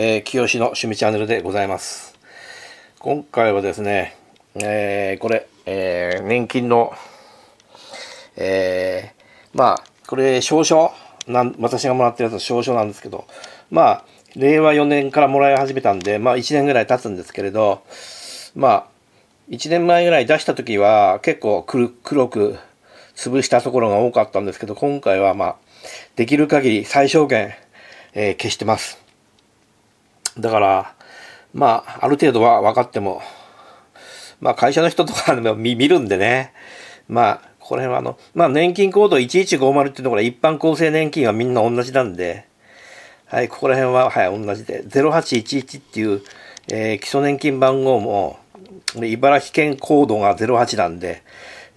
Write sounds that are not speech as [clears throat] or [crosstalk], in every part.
えー、清の趣味チャンネルでございます。今回はですね、えー、これ、えー、年金の、えー、まあ、これ、証書なん、私がもらってるやつの証書なんですけど、まあ、令和4年からもらい始めたんで、まあ、1年ぐらい経つんですけれど、まあ、1年前ぐらい出した時は、結構黒く潰したところが多かったんですけど、今回はまあ、できる限り最小限、えー、消してます。だから、まあ、ある程度は分かっても、まあ、会社の人とかで見見るんでね、まあ、この辺はあの、まあ、年金コード1150っていうところは一般厚生年金はみんな同じなんで、はい、ここら辺は、はい、同じで、0811っていう、えー、基礎年金番号も、茨城県コードが08なんで、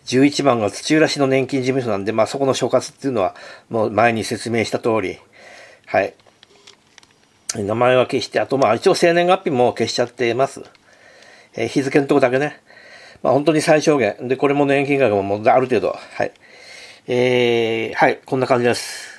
11番が土浦市の年金事務所なんで、まあ、そこの所轄っていうのは、もう前に説明した通り、はい、名前は消して、あとまあ一応生年月日も消しちゃってます。えー、日付のとこだけね。まあ本当に最小限。で、これも年金額ももうある程度。はい。えー、はい、こんな感じです。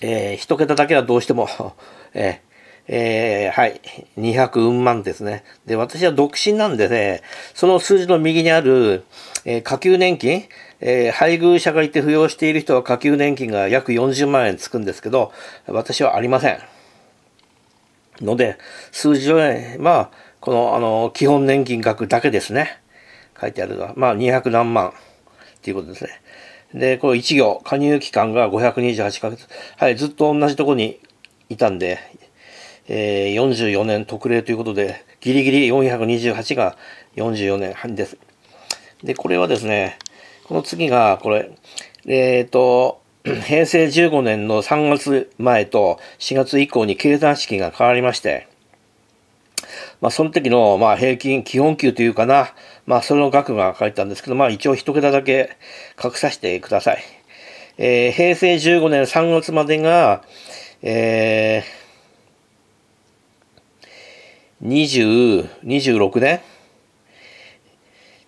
えー、一桁だけはどうしても、[laughs] えー、えー、はい、200運万ですね。で、私は独身なんでね、その数字の右にある、えー、下級年金、えー、配偶者がいて扶養している人は下級年金が約40万円つくんですけど、私はありません。ので、数十円、まあ、この、あの、基本年金額だけですね。書いてあるのは、まあ、200何万っていうことですね。で、これ1行、加入期間が528ヶ月。はい、ずっと同じとこにいたんで、えー、44年特例ということで、ギリギリ428が44年半です。で、これはですね、この次が、これ、えっ、ー、と、[clears throat] 平成15年の3月前と4月以降に計算式が変わりまして、まあ、その時の、まあ、平均、基本給というかな、まあ、それの額が書いれたんですけど、まあ、一応一桁だけ隠させてください。えー、平成15年3月までが、えー、十、二26年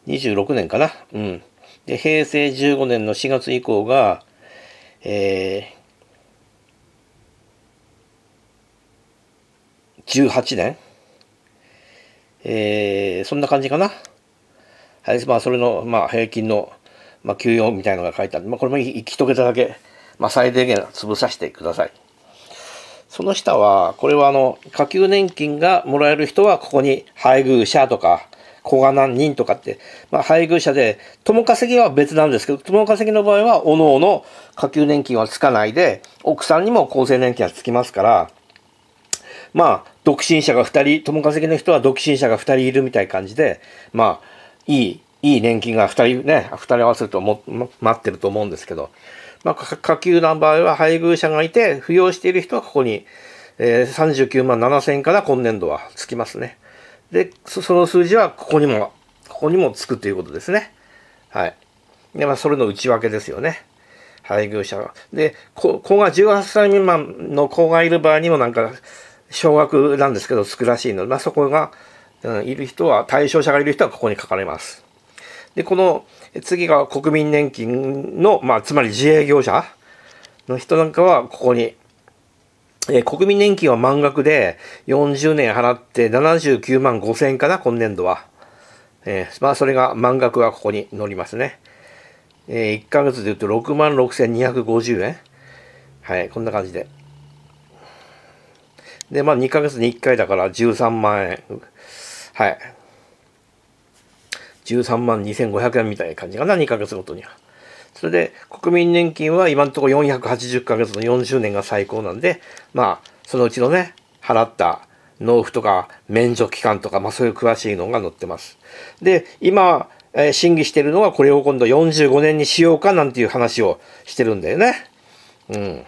?26 年かなうん。で、平成15年の4月以降が、えー、18年えー、そんな感じかな。はい、まあ、それの、まあ、平均の、まあ、給与みたいなのが書いてある。まあ、これも行きとけただけ、まあ、最低限潰させてください。その下は、これはあの、下級年金がもらえる人は、ここに配偶者とか、子が何人とかって、まあ、配偶者で、共稼ぎは別なんですけど、共稼ぎの場合は、おのおの下級年金はつかないで、奥さんにも厚生年金はつきますから、まあ、独身者が2人、共稼ぎの人は独身者が2人いるみたいな感じで、まあ、いい、いい年金が2人ね、2人合わせるとも、待ってると思うんですけど、まあ、下級な場合は配偶者がいて、扶養している人はここに、えー、39万7000円から今年度はつきますね。で、その数字はここにも、ここにもつくということですね。はい。で、まあ、それの内訳ですよね。配偶者は。で、子が18歳未満の子がいる場合にもなんか、少額なんですけど、つくらしいので、まあ、そこが、うん、いる人は、対象者がいる人はここに書かれます。で、この、次が国民年金の、まあ、つまり自営業者の人なんかは、ここにえー、国民年金は満額で40年払って79万5千円かな、今年度は。えー、まあ、それが、満額がここに乗りますね。えー、1ヶ月で言うと6万6250円。はい、こんな感じで。で、まあ、2ヶ月に1回だから13万円。はい。13万2500円みたいな感じかな、2ヶ月ごとには。それで国民年金は今のところ480ヶ月の40年が最高なんで、まあ、そのうちのね、払った納付とか免除期間とか、まあそういう詳しいのが載ってます。で、今、えー、審議してるのはこれを今度45年にしようかなんていう話をしてるんだよね。うん。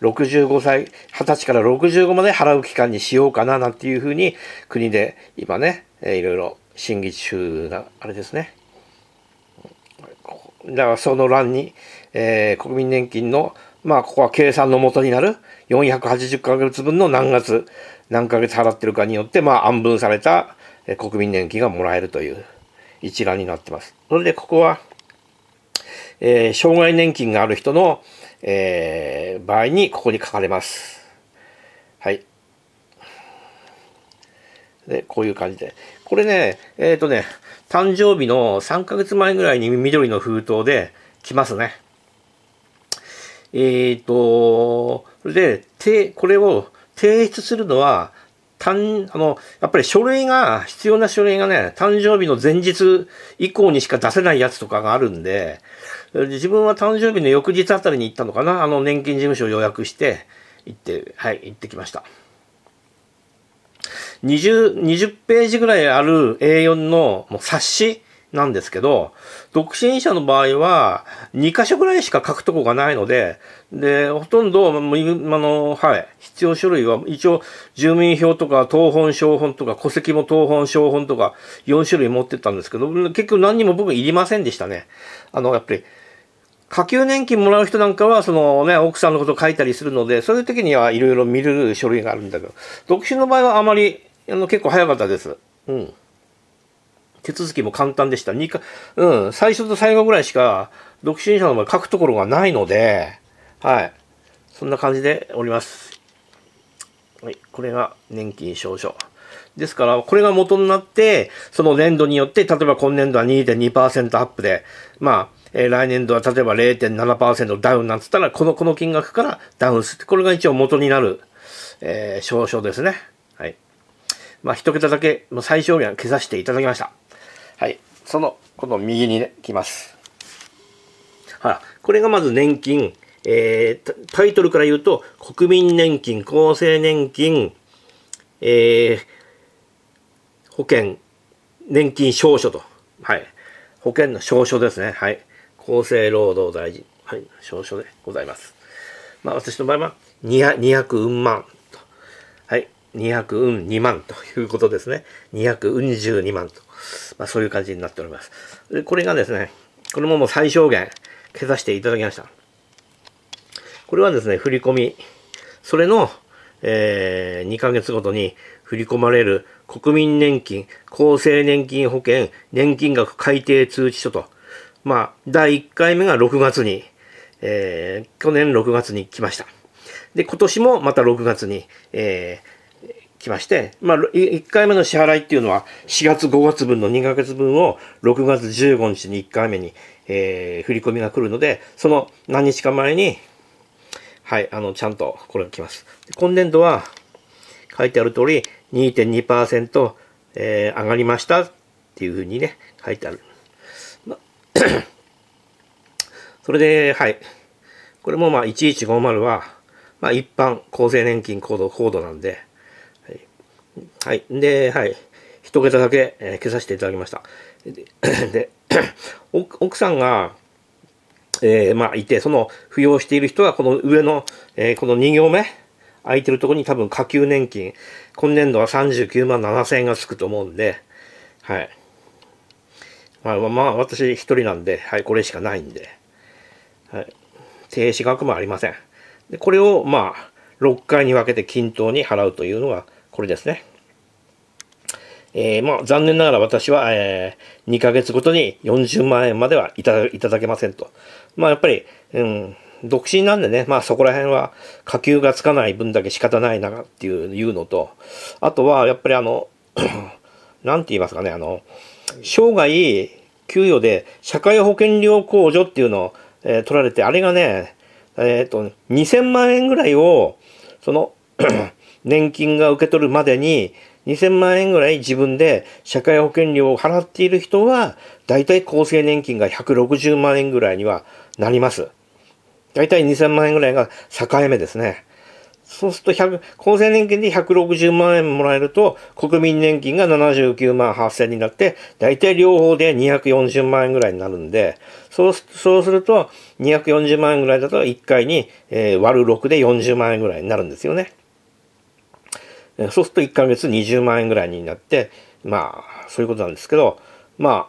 65歳、20歳から65まで払う期間にしようかななんていうふうに国で今ね、えー、いろいろ審議中な、あれですね。だからその欄に、えー、国民年金の、まあ、ここは計算の元になる480ヶ月分の何月、何ヶ月払ってるかによって、まあ、安分された、えー、国民年金がもらえるという一覧になってます。それで、ここは、えー、障害年金がある人の、えー、場合に、ここに書かれます。はい。ね、こういう感じで。これね、えっ、ー、とね、誕生日の3ヶ月前ぐらいに緑の封筒で来ますね。えっ、ー、と、それで、て、これを提出するのは、たん、あの、やっぱり書類が、必要な書類がね、誕生日の前日以降にしか出せないやつとかがあるんで、自分は誕生日の翌日あたりに行ったのかな、あの年金事務所を予約して、行って、はい、行ってきました。20、20ページぐらいある A4 のもう冊子なんですけど、独身者の場合は、2箇所ぐらいしか書くとこがないので、で、ほとんど、あの、はい、必要書類は、一応、住民票とか、当本、小本とか、戸籍も当本、小本とか、4種類持ってったんですけど、結局何にも僕いりませんでしたね。あの、やっぱり、下級年金もらう人なんかは、そのね、奥さんのこと書いたりするので、そういう時にはいろいろ見る書類があるんだけど、独身の場合はあまりあの、結構早かったです。うん。手続きも簡単でした。2か、うん、最初と最後ぐらいしか、独身者の場合書くところがないので、はい。そんな感じでおります。はい。これが年金証書。ですから、これが元になって、その年度によって、例えば今年度は2.2%アップで、まあ、えー、来年度は例えば0.7%ダウンなんつったら、この、この金額からダウンする。これが一応元になる、えー、証書ですね。まあ、一桁だけ、もう最小限消させていただきました。はい。その、この右にね、来ます。はい。これがまず年金。えー、タイトルから言うと、国民年金、厚生年金、えー、保険、年金証書と。はい。保険の証書ですね。はい。厚生労働大臣。はい。証書でございます。まあ、私の場合は200、200万と。はい。200運2万ということですね。200運12万と。まあ、そういう感じになっております。でこれがですね、これももう最小限、消させていただきました。これはですね、振り込み。それの、えー、2ヶ月ごとに振り込まれる国民年金、厚生年金保険、年金額改定通知書と。まあ、第1回目が6月に、えー、去年6月に来ました。で、今年もまた6月に、えー、きまして、まあ、1回目の支払いっていうのは、4月5月分の2ヶ月分を6月15日に1回目に、えー、振り込みが来るので、その何日か前に、はい、あの、ちゃんとこれが来ます。今年度は、書いてある通り、2.2%、えー、上がりましたっていうふうにね、書いてある。ま、[coughs] それで、はい。これもまあ、1150は、まあ、一般厚生年金行動、高度なんで、はい。で、はい。一桁だけ、えー、消させていただきました。で、奥さんが、えー、まあ、いて、その、扶養している人は、この上の、えー、この2行目、空いてるところに多分、下級年金、今年度は39万7千円がつくと思うんで、はい。まあ、まあ、私一人なんで、はい、これしかないんで、はい。停止額もありません。で、これを、まあ、6回に分けて均等に払うというのが、これですね。えー、まあ、残念ながら私は、えー、2ヶ月ごとに40万円まではいただけませんと。まあ、やっぱり、うん、独身なんでね、まあそこら辺は下級がつかない分だけ仕方ないなっていういうのと、あとはやっぱりあの、[clears throat] なんて言いますかね、あの、生涯給与で社会保険料控除っていうのを、えー、取られて、あれがね、えっ、ー、と、2000万円ぐらいを、その、[clears throat] 年金が受け取るまでに2000万円ぐらい自分で社会保険料を払っている人は、だいたい厚生年金が160万円ぐらいにはなります。だいたい2000万円ぐらいが境目ですね。そうすると100、厚生年金で160万円もらえると、国民年金が79万8000になって、だいたい両方で240万円ぐらいになるんで、そうそうすると、240万円ぐらいだと1回に、えー、割る6で40万円ぐらいになるんですよね。そうすると1ヶ月20万円ぐらいになって、まあ、そういうことなんですけど、ま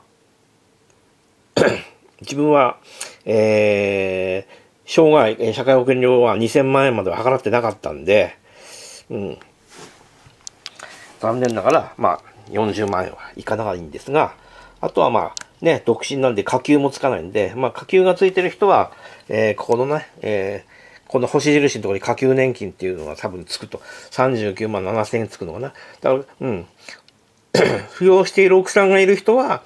あ、[coughs] 自分は、えー、障害、社会保険料は2000万円までは払ってなかったんで、うん。残念ながら、まあ、40万円はいかないんですが、あとはまあ、ね、独身なんで下級もつかないんで、まあ、下級がついてる人は、えー、ここのね、えー、この星印のところに下級年金っていうのが多分つくと。39万7000円つくのかな。だから、うん。[coughs] 扶養している奥さんがいる人は、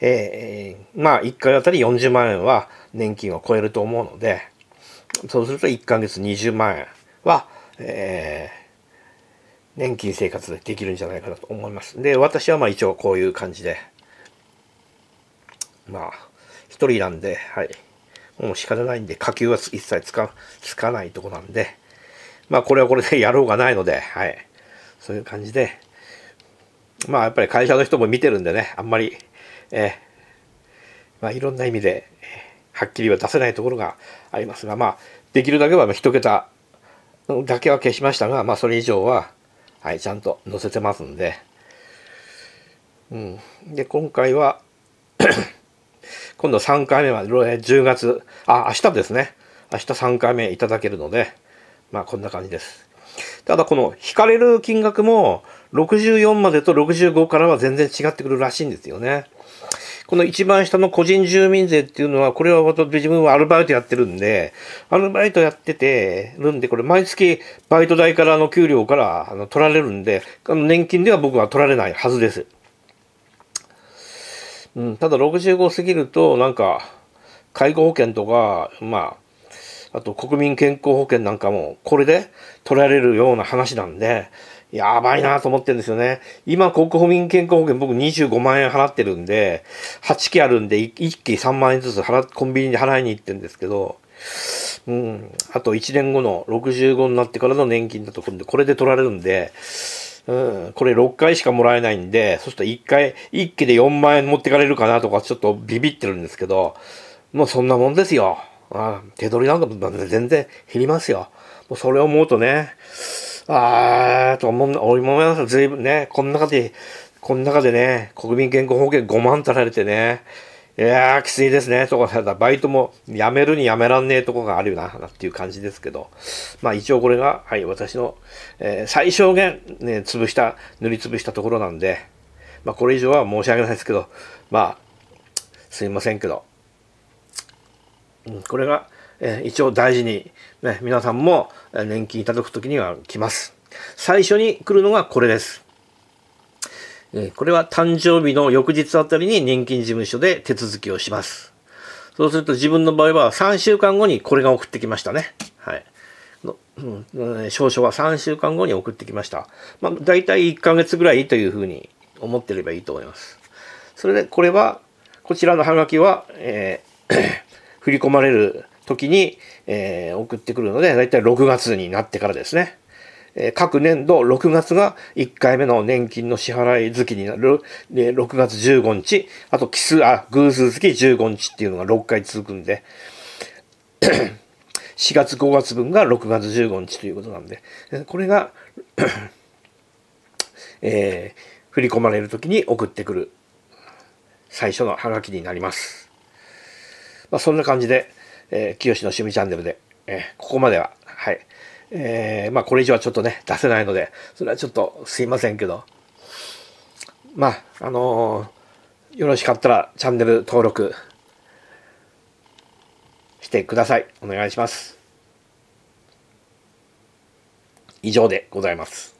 えー、まあ、1回あたり40万円は年金を超えると思うので、そうすると1ヶ月20万円は、えー、年金生活でできるんじゃないかなと思います。で、私はまあ一応こういう感じで、まあ、一人なんで、はい。もう仕方ないんで、火球は一切つか、つかないとこなんで、まあこれはこれでやろうがないので、はい。そういう感じで、まあやっぱり会社の人も見てるんでね、あんまり、えー、まあいろんな意味で、はっきりは出せないところがありますが、まあできるだけは一桁だけは消しましたが、まあそれ以上は、はい、ちゃんと載せてますんで、うん。で、今回は [coughs] 今度3回目は10月、あ、明日ですね。明日3回目いただけるので、まあこんな感じです。ただこの引かれる金額も64までと65からは全然違ってくるらしいんですよね。この一番下の個人住民税っていうのは、これは自分はアルバイトやってるんで、アルバイトやっててるんで、これ毎月バイト代からの給料からあの取られるんで、あの年金では僕は取られないはずです。うん、ただ65過ぎると、なんか、介護保険とか、まあ、あと国民健康保険なんかも、これで取られるような話なんで、やばいなと思ってるんですよね。今、国民健康保険僕25万円払ってるんで、8期あるんで、1期3万円ずつ払、コンビニで払いに行ってるんですけど、うん、あと1年後の65になってからの年金だと、これで取られるんで、うん、これ6回しかもらえないんで、そしたら1回、1気で4万円持ってかれるかなとか、ちょっとビビってるんですけど、もうそんなもんですよ。あ手取りなんかも全然減りますよ。もうそれを思うとね、あーと思う、思います。随分ね、この中で、この中でね、国民健康保険5万足られてね、いやー、きついですね。とか、たバイトも辞めるに辞めらんねえとこがあるよな、なっていう感じですけど。まあ一応これが、はい、私の、えー、最小限、ね、潰した、塗りつぶしたところなんで、まあこれ以上は申し訳ないですけど、まあ、すいませんけど、うん、これが、えー、一応大事に、ね、皆さんも年金いただくときには来ます。最初に来るのがこれです。えこれは誕生日の翌日あたりに年金事務所で手続きをします。そうすると自分の場合は3週間後にこれが送ってきましたね。はい。のうん、は3週間後に送ってきました。まあ、大体1ヶ月ぐらいというふうに思ってればいいと思います。それで、これは、こちらのハガキは、えー、[coughs] 振り込まれる時に、えー、送ってくるので、大体6月になってからですね。え各年度6月が1回目の年金の支払い月になる、で6月15日、あと奇数、あ、偶数月15日っていうのが6回続くんで、4 [clears throat] 月5月分が6月15日ということなんで、これがえー、振り込まれるときに送ってくる最初のハガキになります。まあ、そんな感じで、えー、清の趣味チャンネルで、えー、ここまでは、はい。えー、まあこれ以上はちょっとね、出せないので、それはちょっとすいませんけど、まあ、あのー、よろしかったらチャンネル登録してください。お願いします。以上でございます。